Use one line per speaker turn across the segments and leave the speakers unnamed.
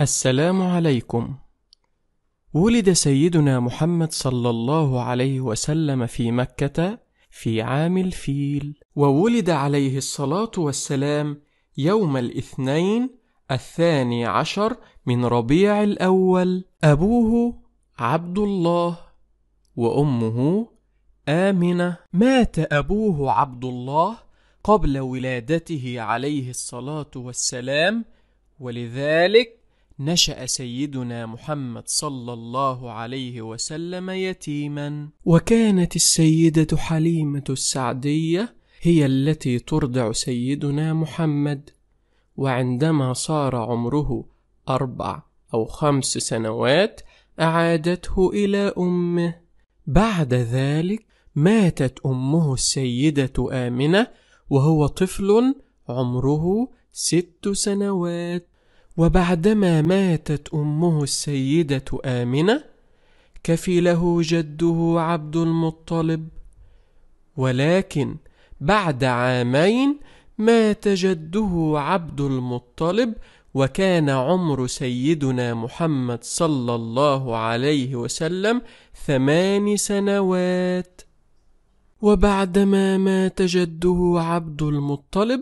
السلام عليكم ولد سيدنا محمد صلى الله عليه وسلم في مكة في عام الفيل وولد عليه الصلاة والسلام يوم الاثنين الثاني عشر من ربيع الأول أبوه عبد الله وأمه آمنة مات أبوه عبد الله قبل ولادته عليه الصلاة والسلام ولذلك نشأ سيدنا محمد صلى الله عليه وسلم يتيما وكانت السيدة حليمة السعدية هي التي ترضع سيدنا محمد وعندما صار عمره أربع أو خمس سنوات أعادته إلى أمه بعد ذلك ماتت أمه السيدة آمنة وهو طفل عمره ست سنوات وبعدما ماتت أمه السيدة آمنة كفله جده عبد المطلب ولكن بعد عامين مات جده عبد المطلب وكان عمر سيدنا محمد صلى الله عليه وسلم ثمان سنوات وبعدما مات جده عبد المطلب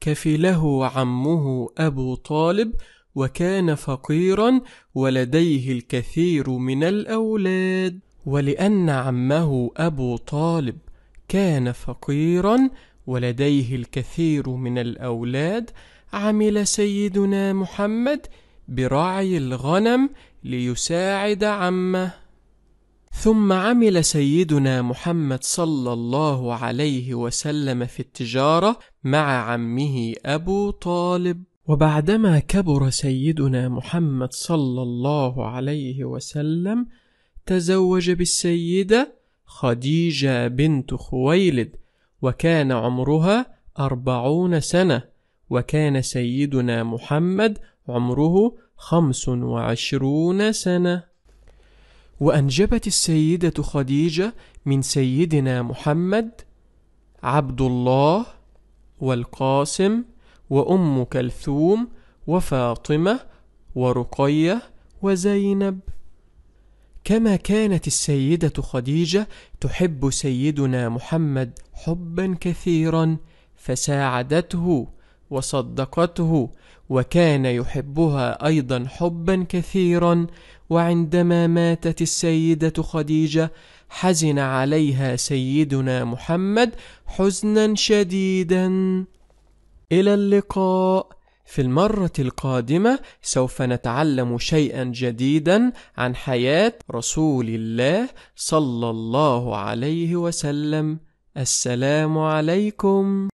كفله عمه أبو طالب وكان فقيرا ولديه الكثير من الأولاد ولأن عمه أبو طالب كان فقيرا ولديه الكثير من الأولاد عمل سيدنا محمد برعي الغنم ليساعد عمه ثم عمل سيدنا محمد صلى الله عليه وسلم في التجارة مع عمه أبو طالب وبعدما كبر سيدنا محمد صلى الله عليه وسلم تزوج بالسيدة خديجة بنت خويلد وكان عمرها أربعون سنة وكان سيدنا محمد عمره خمس وعشرون سنة وأنجبت السيدة خديجة من سيدنا محمد عبد الله والقاسم وأم كلثوم وفاطمة ورقية وزينب كما كانت السيدة خديجة تحب سيدنا محمد حبا كثيرا فساعدته وصدقته وكان يحبها أيضا حبا كثيرا وعندما ماتت السيدة خديجة حزن عليها سيدنا محمد حزنا شديدا إلى اللقاء في المرة القادمة سوف نتعلم شيئا جديدا عن حياة رسول الله صلى الله عليه وسلم السلام عليكم